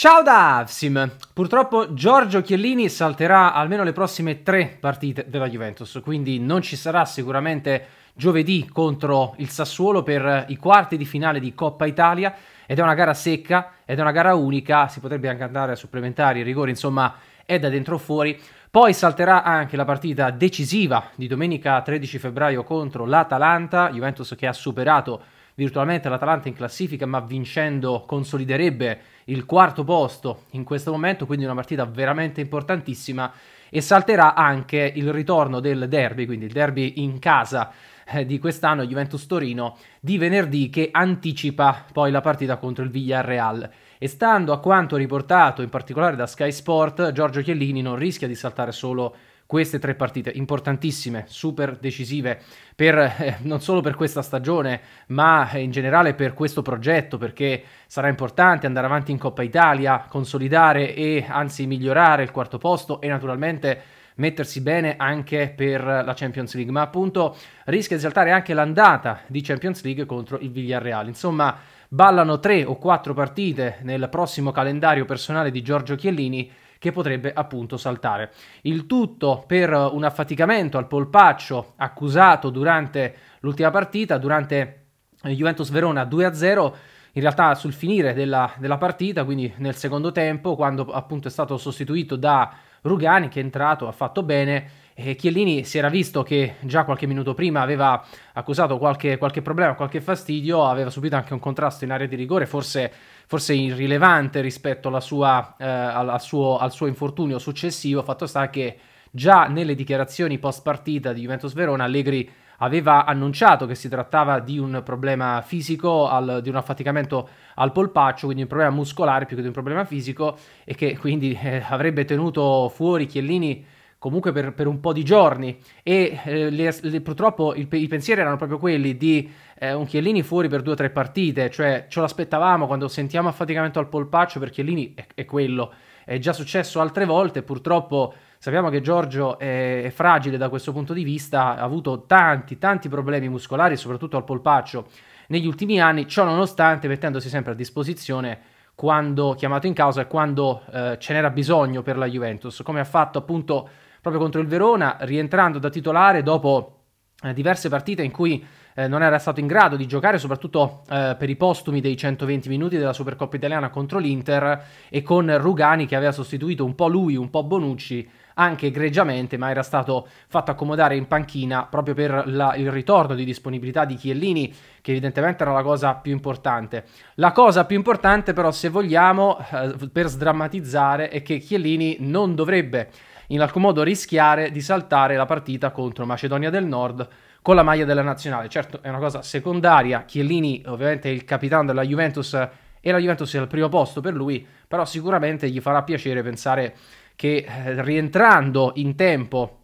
Ciao da Avsim! Purtroppo Giorgio Chiellini salterà almeno le prossime tre partite della Juventus, quindi non ci sarà sicuramente giovedì contro il Sassuolo per i quarti di finale di Coppa Italia ed è una gara secca, ed è una gara unica, si potrebbe anche andare a supplementari, rigori, insomma è da dentro o fuori. Poi salterà anche la partita decisiva di domenica 13 febbraio contro l'Atalanta, Juventus che ha superato virtualmente l'Atalanta in classifica, ma vincendo consoliderebbe il quarto posto in questo momento, quindi una partita veramente importantissima e salterà anche il ritorno del derby, quindi il derby in casa eh, di quest'anno, Juventus Torino, di venerdì che anticipa poi la partita contro il Villarreal. E stando a quanto riportato in particolare da Sky Sport, Giorgio Chiellini non rischia di saltare solo queste tre partite importantissime, super decisive, per, eh, non solo per questa stagione, ma eh, in generale per questo progetto, perché sarà importante andare avanti in Coppa Italia, consolidare e anzi migliorare il quarto posto e naturalmente mettersi bene anche per la Champions League, ma appunto rischia di saltare anche l'andata di Champions League contro il Villarreal. Insomma, ballano tre o quattro partite nel prossimo calendario personale di Giorgio Chiellini che potrebbe appunto saltare. Il tutto per eh, un affaticamento al polpaccio accusato durante l'ultima partita, durante eh, Juventus Verona 2-0 in realtà sul finire della, della, partita, quindi nel secondo tempo, quando appunto è stato sostituito da Rugani, che è entrato, ha fatto bene eh, Chiellini si era visto che già qualche minuto prima aveva accusato qualche, qualche, problema, qualche fastidio, aveva subito anche un contrasto in area di rigore, forse, forse irrilevante rispetto sua, eh, al, suo, al, suo, infortunio successivo. Fatto sta che già nelle dichiarazioni post partita di Juventus Verona Allegri aveva annunciato che si trattava di un problema fisico, al, di un affaticamento al polpaccio, quindi un problema muscolare più che di un problema fisico e che quindi eh, avrebbe tenuto fuori Chiellini comunque per, per, un po' di giorni e eh, le, le, purtroppo il, i pensieri erano proprio quelli di eh, un Chiellini fuori per due o tre partite, cioè ce l'aspettavamo quando sentiamo affaticamento al polpaccio per Chiellini è, è quello, è già successo altre volte, purtroppo sappiamo che Giorgio è, è fragile da questo punto di vista, ha avuto tanti tanti problemi muscolari soprattutto al polpaccio negli ultimi anni, ciò nonostante mettendosi sempre a disposizione quando chiamato in causa e quando eh, ce n'era bisogno per la Juventus, come ha fatto appunto proprio contro il Verona, rientrando da titolare dopo eh, diverse partite in cui eh, non era stato in grado di giocare, soprattutto eh, per i postumi dei 120 minuti della Supercoppa italiana contro l'Inter e con Rugani che aveva sostituito un po' lui, un po' Bonucci, anche egregiamente, ma era stato fatto accomodare in panchina proprio per la, il ritorno di disponibilità di Chiellini, che evidentemente era la cosa più importante. La cosa più importante però, se vogliamo, eh, per sdrammatizzare, è che Chiellini non dovrebbe in alcun modo rischiare di saltare la partita contro Macedonia del Nord con la maglia della nazionale. Certo, è una cosa secondaria. Chiellini, ovviamente, è il capitano della Juventus e la Juventus è al primo posto per lui, però sicuramente gli farà piacere pensare che eh, rientrando in tempo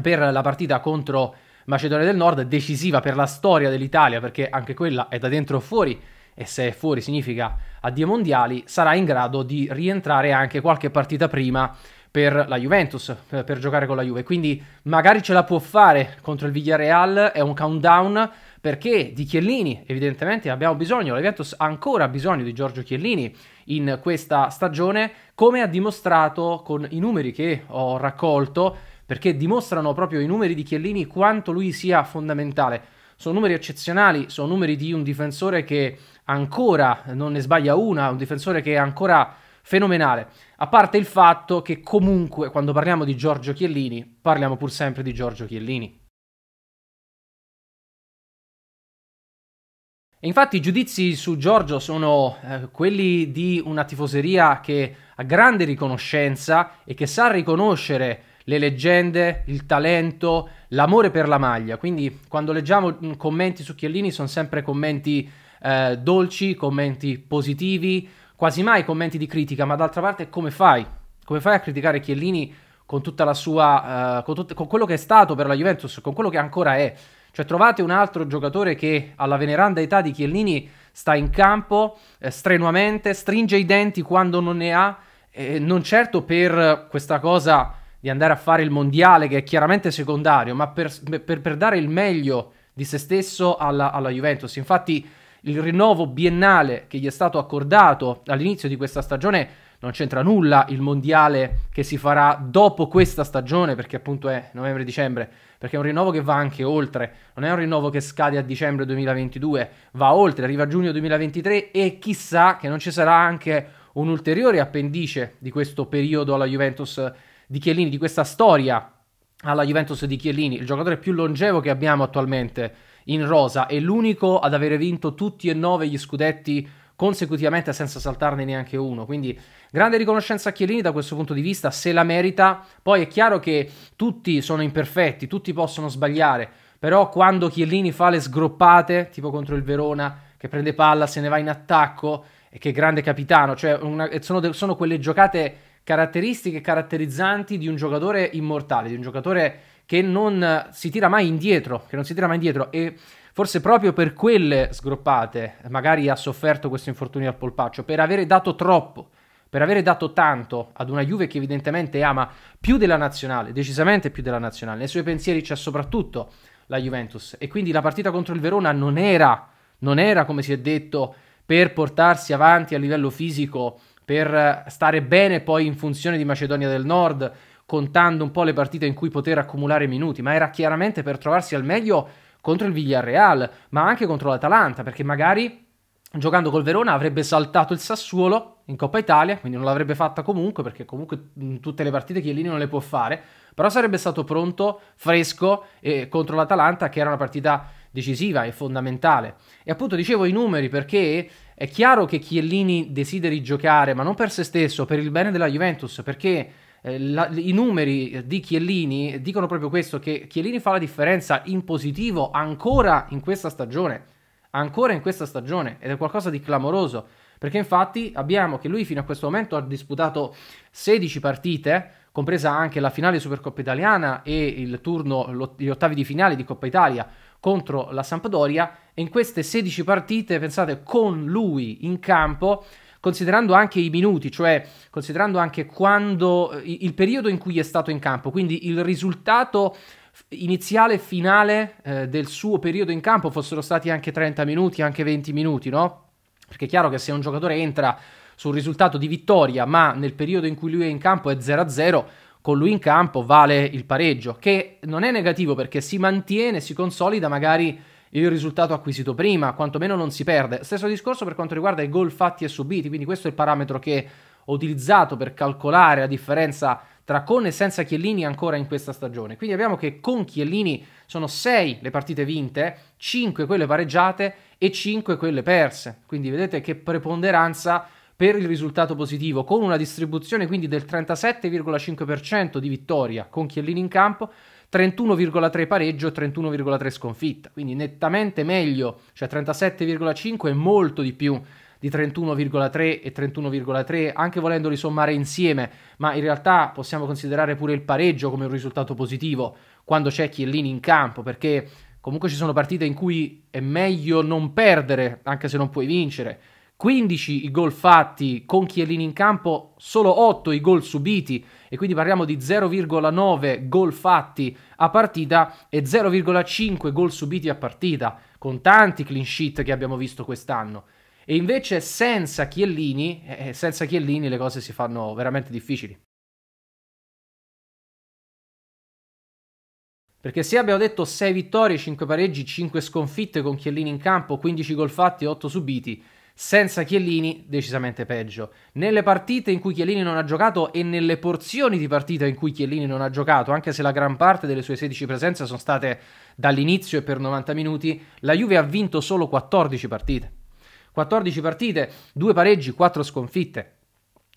per la partita contro Macedonia del Nord, decisiva per la storia dell'Italia, perché anche quella è da dentro o fuori, e se è fuori significa addio mondiali, sarà in grado di rientrare anche qualche partita prima per la Juventus, per, per giocare con la Juve. Quindi magari ce la può fare contro il Villarreal, è un countdown perché di Chiellini evidentemente abbiamo bisogno, la Juventus ha ancora bisogno di Giorgio Chiellini in questa stagione, come ha dimostrato con i numeri che ho raccolto, perché dimostrano proprio i numeri di Chiellini quanto lui sia fondamentale. Sono numeri eccezionali, sono numeri di un difensore che ancora non ne sbaglia una, un difensore che ancora fenomenale. A parte il fatto che comunque quando parliamo di Giorgio Chiellini, parliamo pur sempre di Giorgio Chiellini. E infatti i giudizi su Giorgio sono eh, quelli di una tifoseria che ha grande riconoscenza e che sa riconoscere le leggende, il talento, l'amore per la maglia. Quindi quando leggiamo mm, commenti su Chiellini sono sempre commenti eh, dolci, commenti positivi, quasi mai commenti di critica, ma d'altra parte come fai? Come fai a criticare Chiellini con tutta la sua uh, con, tut- con, quello che è stato per la Juventus, con quello che ancora è? Cioè trovate un altro giocatore che alla veneranda età di Chiellini sta in campo eh, strenuamente, stringe i denti quando non ne ha, eh, non certo per questa cosa di andare a fare il mondiale che è chiaramente secondario, ma per, per, per dare il meglio di se stesso alla, alla Juventus. Infatti il rinnovo biennale che gli è stato accordato all'inizio di questa stagione non c'entra nulla il mondiale che si farà dopo questa stagione, perché appunto è novembre-dicembre, perché è un rinnovo che va anche oltre, non è un rinnovo che scade a dicembre 2022, va oltre, arriva a giugno 2023 e chissà che non ci sarà anche un ulteriore appendice di questo periodo alla Juventus di Chiellini, di questa storia alla Juventus di Chiellini, il giocatore più longevo che abbiamo attualmente in rosa è l'unico ad avere vinto tutti e nove gli scudetti consecutivamente senza saltarne neanche uno. Quindi grande riconoscenza a Chiellini da questo punto di vista, se la merita. Poi è chiaro che tutti sono imperfetti, tutti possono sbagliare, però quando Chiellini fa le sgroppate, tipo contro il Verona, che prende palla, se ne va in attacco, e che grande capitano, cioè una, sono, de, sono quelle giocate caratteristiche caratterizzanti di un giocatore immortale, di un giocatore che non si tira mai indietro, che non si tira mai indietro e forse proprio per quelle sgroppate magari ha sofferto questo infortunio al polpaccio, per avere dato troppo, per avere dato tanto ad una Juve che evidentemente ama più della nazionale, decisamente più della nazionale, nei suoi pensieri c'è soprattutto la Juventus e quindi la partita contro il Verona non era, non era come si è detto per portarsi avanti a livello fisico, per stare bene poi in funzione di Macedonia del Nord, contando un po' le partite in cui poter accumulare minuti, ma era chiaramente per trovarsi al meglio contro il Villarreal, ma anche contro l'Atalanta, perché magari giocando col Verona avrebbe saltato il Sassuolo in Coppa Italia, quindi non l'avrebbe fatta comunque, perché comunque tutte le partite Chiellini non le può fare, però sarebbe stato pronto, fresco, eh, contro l'Atalanta, che era una partita decisiva e fondamentale. E appunto dicevo i numeri perché è chiaro che Chiellini desideri giocare, ma non per se stesso, per il bene della Juventus, perché eh, la, I numeri di Chiellini dicono proprio questo, che Chiellini fa la differenza in positivo ancora in questa stagione, ancora in questa stagione, ed è qualcosa di clamoroso, perché infatti abbiamo che lui fino a questo momento ha disputato 16 partite, compresa anche la finale Supercoppa Italiana e il turno, gli ottavi di finale di Coppa Italia contro la Sampdoria, e in queste 16 partite, pensate, con lui in campo considerando anche i minuti, cioè considerando anche quando eh, il periodo in cui è stato in campo, quindi il risultato iniziale e finale eh, del suo periodo in campo fossero stati anche 30 minuti, anche 20 minuti, no? Perché è chiaro che se un giocatore entra sul risultato di vittoria, ma nel periodo in cui lui è in campo è 0-0, con lui in campo vale il pareggio, che non è negativo perché si mantiene, si consolida magari il risultato acquisito prima, quantomeno non si perde. Stesso discorso per quanto riguarda i gol fatti e subiti, quindi questo è il parametro che ho utilizzato per calcolare la differenza tra con e senza Chiellini ancora in questa stagione. Quindi abbiamo che con Chiellini sono 6 le partite vinte, 5 quelle pareggiate e 5 quelle perse. Quindi vedete che preponderanza per il risultato positivo, con una distribuzione quindi del 37,5% di vittoria con Chiellini in campo 31,3 pareggio, 31,3 sconfitta, quindi nettamente meglio, cioè 37,5 è molto di più di 31,3 e 31,3, anche volendoli sommare insieme, ma in realtà possiamo considerare pure il pareggio come un risultato positivo quando c'è Chiellini in campo, perché comunque ci sono partite in cui è meglio non perdere, anche se non puoi vincere, 15 i gol fatti con Chiellini in campo, solo 8 i gol subiti e quindi parliamo di 0,9 gol fatti a partita e 0,5 gol subiti a partita, con tanti clean sheet che abbiamo visto quest'anno. E invece senza Chiellini, eh, eh senza Chiellini le cose si fanno veramente difficili. Perché se abbiamo detto 6 vittorie, 5 pareggi, 5 sconfitte con Chiellini in campo, 15 gol fatti, 8 subiti, senza Chiellini, decisamente peggio. Nelle partite in cui Chiellini non ha giocato e nelle porzioni di partita in cui Chiellini non ha giocato, anche se la gran parte delle sue 16 presenze sono state dall'inizio e per 90 minuti, la Juve ha vinto solo 14 partite. 14 partite, 2 pareggi, 4 sconfitte.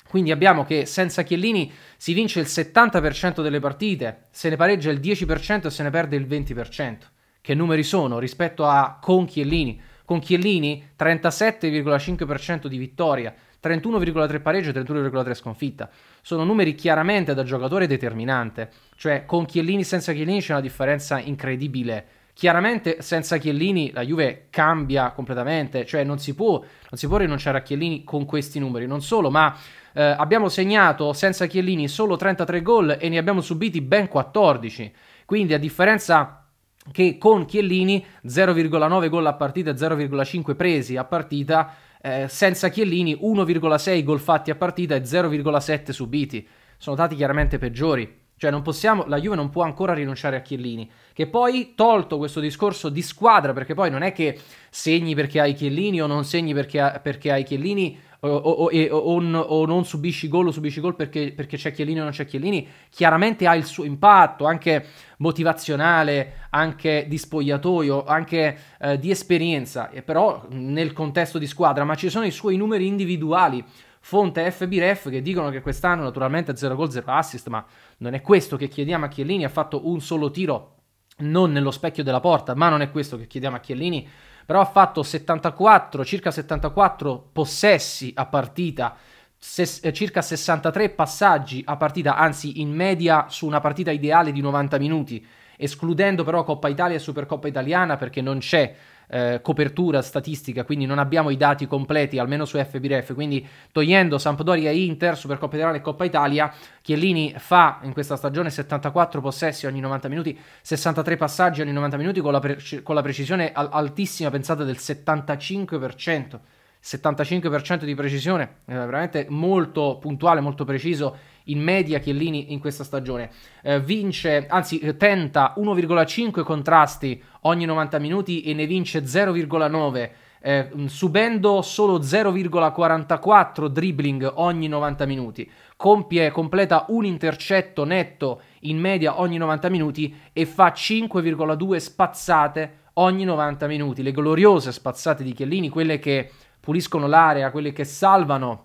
Quindi abbiamo che senza Chiellini si vince il 70% delle partite, se ne pareggia il 10% e se ne perde il 20%. Che numeri sono rispetto a con Chiellini? con Chiellini 37,5% di vittoria, 31,3 pareggio e 31,3 sconfitta. Sono numeri chiaramente da giocatore determinante, cioè con Chiellini senza Chiellini c'è una differenza incredibile. Chiaramente senza Chiellini la Juve cambia completamente, cioè non si può, non si può rinunciare a Chiellini con questi numeri, non solo, ma eh, abbiamo segnato senza Chiellini solo 33 gol e ne abbiamo subiti ben 14, quindi a differenza che con Chiellini 0,9 gol a partita, 0,5 presi a partita, eh, senza Chiellini 1,6 gol fatti a partita e 0,7 subiti. Sono dati chiaramente peggiori. Cioè possiamo, la Juve non può ancora rinunciare a Chiellini, che poi tolto questo discorso di squadra, perché poi non è che segni perché hai Chiellini o non segni perché, perché hai Chiellini o, o, o, o non subisci gol o subisci gol perché, perché c'è Chiellini o non c'è Chiellini, chiaramente ha il suo impatto anche motivazionale, anche di spogliatoio, anche eh, di esperienza, e però nel contesto di squadra, ma ci sono i suoi numeri individuali. Fonte FBREF che dicono che quest'anno naturalmente 0 gol, 0 assist, ma non è questo che chiediamo a Chiellini, ha fatto un solo tiro non nello specchio della porta, ma non è questo che chiediamo a Chiellini però ha fatto 74, circa 74 possessi a partita, ses- eh, circa 63 passaggi a partita, anzi in media su una partita ideale di 90 minuti, escludendo però Coppa Italia e Supercoppa Italiana perché non c'è eh, copertura statistica, quindi non abbiamo i dati completi, almeno su FBRF, quindi togliendo Sampdoria e Inter, Supercoppa Italia e Coppa Italia, Chiellini fa in questa stagione 74 possessi ogni 90 minuti, 63 passaggi ogni 90 minuti con la, pre- con la precisione al- altissima, pensate, del 75%. 75% di precisione, eh, veramente molto puntuale, molto preciso in media Chiellini in questa stagione. Eh, vince, anzi eh, tenta 1,5 contrasti ogni 90 minuti e ne vince 0,9. Eh, subendo solo 0,44 dribbling ogni 90 minuti. Compie, completa un intercetto netto in media ogni 90 minuti e fa 5,2 spazzate ogni 90 minuti. Le gloriose spazzate di Chiellini, quelle che puliscono l'area, quelle che salvano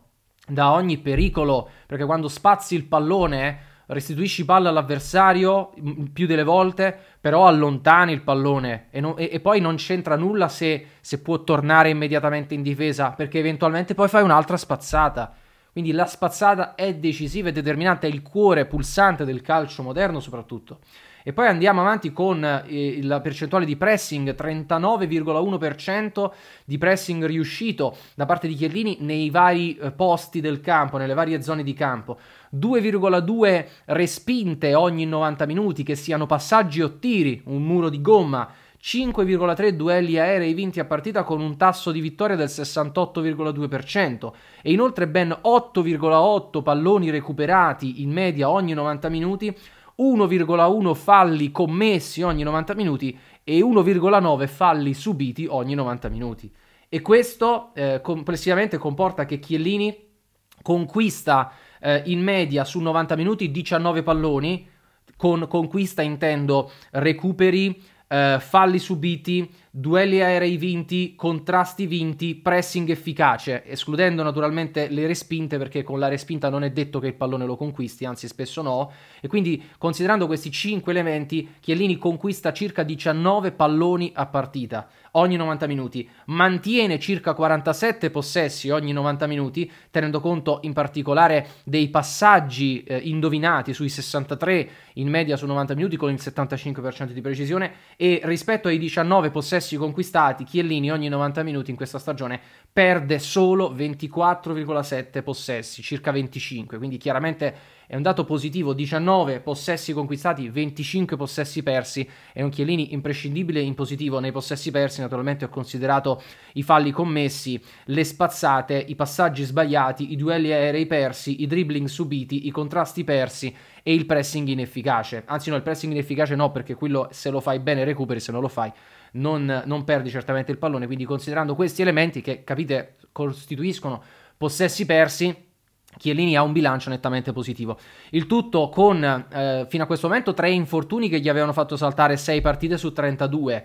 da ogni pericolo, perché quando spazi il pallone restituisci palla all'avversario più delle volte, però allontani il pallone e, non, e, e poi non c'entra nulla se, se, può tornare immediatamente in difesa, perché eventualmente poi fai un'altra spazzata. Quindi la spazzata è decisiva e determinante, è il cuore pulsante del calcio moderno soprattutto. E poi andiamo avanti con eh, la percentuale di pressing, 39,1% di pressing riuscito da parte di Chiellini nei vari eh, posti del campo, nelle varie zone di campo. 2,2 respinte ogni 90 minuti, che siano passaggi o tiri, un muro di gomma. 5,3 duelli aerei vinti a partita con un tasso di vittoria del 68,2% e inoltre ben 8,8 palloni recuperati in media ogni 90 minuti 1,1 falli commessi ogni 90 minuti e 1,9 falli subiti ogni 90 minuti. E questo eh, complessivamente comporta che Chiellini conquista eh, in media su 90 minuti 19 palloni, con conquista intendo recuperi, eh, falli subiti, duelli aerei vinti, contrasti vinti, pressing efficace, escludendo naturalmente le respinte perché con la respinta non è detto che il pallone lo conquisti, anzi spesso no, e quindi considerando questi 5 elementi Chiellini conquista circa 19 palloni a partita ogni 90 minuti, mantiene circa 47 possessi ogni 90 minuti, tenendo conto in particolare dei passaggi eh, indovinati sui 63 in media su 90 minuti con il 75% di precisione e rispetto ai 19 possessi possessi conquistati, Chiellini ogni 90 minuti in questa stagione perde solo 24,7 possessi, circa 25, quindi chiaramente è un dato positivo, 19 possessi conquistati, 25 possessi persi, è un Chiellini imprescindibile in positivo nei possessi persi, naturalmente ho considerato i falli commessi, le spazzate, i passaggi sbagliati, i duelli aerei persi, i dribbling subiti, i contrasti persi e il pressing inefficace, anzi no, il pressing inefficace no perché quello se lo fai bene recuperi, se non lo fai non, non perdi certamente il pallone. Quindi considerando questi elementi che capite costituiscono possessi persi, Chiellini ha un bilancio nettamente positivo. Il tutto con eh, fino a questo momento tre infortuni che gli avevano fatto saltare 6 partite su 32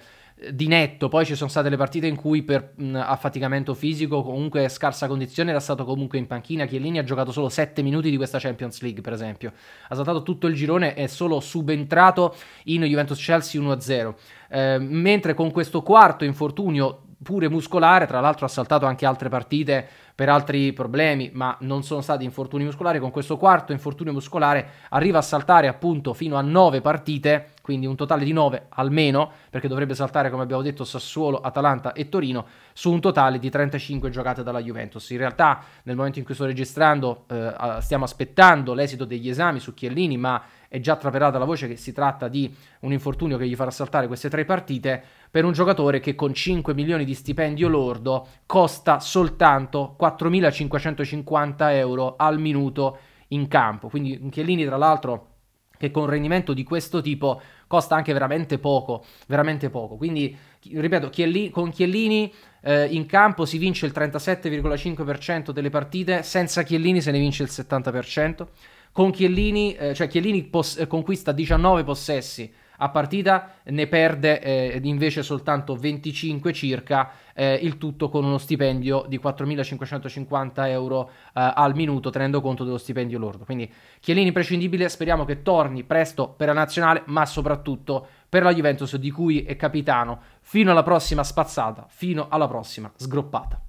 di netto, poi ci sono state le partite in cui per mh, affaticamento fisico, comunque scarsa condizione, era stato comunque in panchina. Chiellini ha giocato solo 7 minuti di questa Champions League, per esempio. Ha saltato tutto il girone e è solo subentrato in Juventus Chelsea 1-0. Eh, mentre con questo quarto infortunio pure muscolare, tra l'altro ha saltato anche altre partite per altri problemi, ma non sono stati infortuni muscolari. Con questo quarto infortunio muscolare arriva a saltare appunto fino a 9 partite quindi un totale di 9 almeno, perché dovrebbe saltare come abbiamo detto Sassuolo, Atalanta e Torino, su un totale di 35 giocate dalla Juventus. In realtà nel momento in cui sto registrando eh, stiamo aspettando l'esito degli esami su Chiellini, ma è già travelata la voce che si tratta di un infortunio che gli farà saltare queste tre partite per un giocatore che con 5 milioni di stipendio lordo costa soltanto 4.550 euro al minuto in campo. Quindi Chiellini tra l'altro che con un rendimento di questo tipo costa anche veramente poco, veramente poco. Quindi, ripeto, Chielli, con Chiellini eh, in campo si vince il 37,5% delle partite, senza Chiellini se ne vince il 70%. Con Chiellini, eh, cioè Chiellini pos- conquista 19 possessi a partita, ne perde eh, invece soltanto 25 circa, eh, il tutto con uno stipendio di 4.550 euro eh, al minuto, tenendo conto dello stipendio lordo. Quindi Chiellini imprescindibile, speriamo che torni presto per la nazionale, ma soprattutto per la Juventus di cui è capitano, fino alla prossima spazzata, fino alla prossima sgroppata.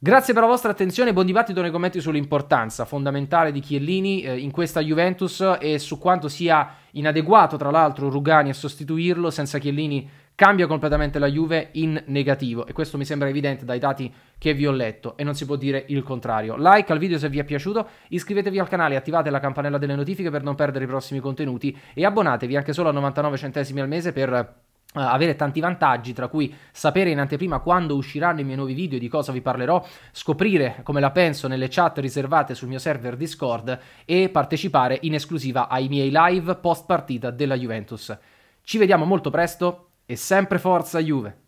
Grazie per la vostra attenzione, buon dibattito nei commenti sull'importanza fondamentale di Chiellini eh, in questa Juventus e su quanto sia inadeguato tra l'altro Rugani a sostituirlo, senza Chiellini cambia completamente la Juve in negativo e questo mi sembra evidente dai dati che vi ho letto e non si può dire il contrario. Like al video se vi è piaciuto, iscrivetevi al canale, attivate la campanella delle notifiche per non perdere i prossimi contenuti e abbonatevi anche solo a 99 centesimi al mese per eh, avere tanti vantaggi, tra cui sapere in anteprima quando usciranno i miei nuovi video, e di cosa vi parlerò, scoprire come la penso nelle chat riservate sul mio server Discord e partecipare in esclusiva ai miei live post partita della Juventus. Ci vediamo molto presto e sempre forza Juve!